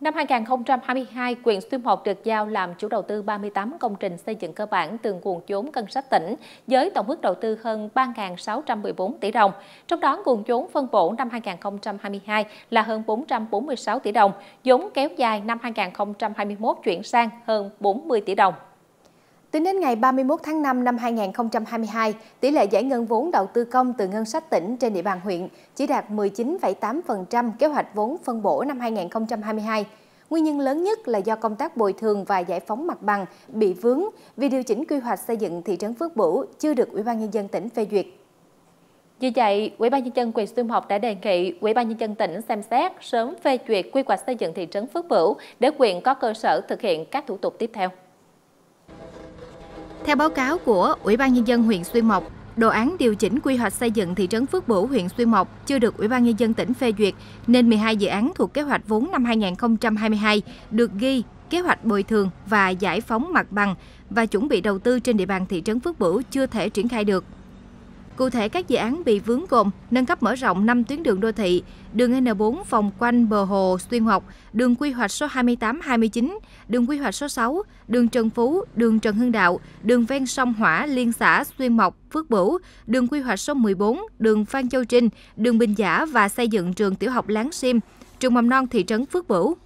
Năm 2022, quyền Xuyên Mộc được giao làm chủ đầu tư 38 công trình xây dựng cơ bản từ nguồn vốn ngân sách tỉnh với tổng mức đầu tư hơn 3.614 tỷ đồng. Trong đó, nguồn vốn phân bổ năm 2022 là hơn 446 tỷ đồng, vốn kéo dài năm 2021 chuyển sang hơn 40 tỷ đồng. Tính đến ngày 31 tháng 5 năm 2022, tỷ lệ giải ngân vốn đầu tư công từ ngân sách tỉnh trên địa bàn huyện chỉ đạt 19,8% kế hoạch vốn phân bổ năm 2022. Nguyên nhân lớn nhất là do công tác bồi thường và giải phóng mặt bằng bị vướng vì điều chỉnh quy hoạch xây dựng thị trấn Phước Bửu chưa được Ủy ban nhân dân tỉnh phê duyệt. Vì vậy, Ủy ban nhân dân quyền Xuyên Mộc đã đề nghị Ủy ban nhân dân tỉnh xem xét sớm phê duyệt quy hoạch xây dựng thị trấn Phước Bửu để quyền có cơ sở thực hiện các thủ tục tiếp theo. Theo báo cáo của Ủy ban Nhân dân huyện Xuyên Mộc, đồ án điều chỉnh quy hoạch xây dựng thị trấn Phước Bửu, huyện Xuyên Mộc chưa được Ủy ban Nhân dân tỉnh phê duyệt, nên 12 dự án thuộc kế hoạch vốn năm 2022 được ghi kế hoạch bồi thường và giải phóng mặt bằng và chuẩn bị đầu tư trên địa bàn thị trấn Phước Bửu chưa thể triển khai được. Cụ thể, các dự án bị vướng gồm nâng cấp mở rộng 5 tuyến đường đô thị, đường N4 vòng quanh bờ hồ Xuyên Học, đường quy hoạch số 28-29, đường quy hoạch số 6, đường Trần Phú, đường Trần Hưng Đạo, đường ven sông Hỏa Liên xã Xuyên Mộc, Phước Bửu, đường quy hoạch số 14, đường Phan Châu Trinh, đường Bình Giả và xây dựng trường tiểu học Láng Sim, trường mầm non thị trấn Phước Bửu.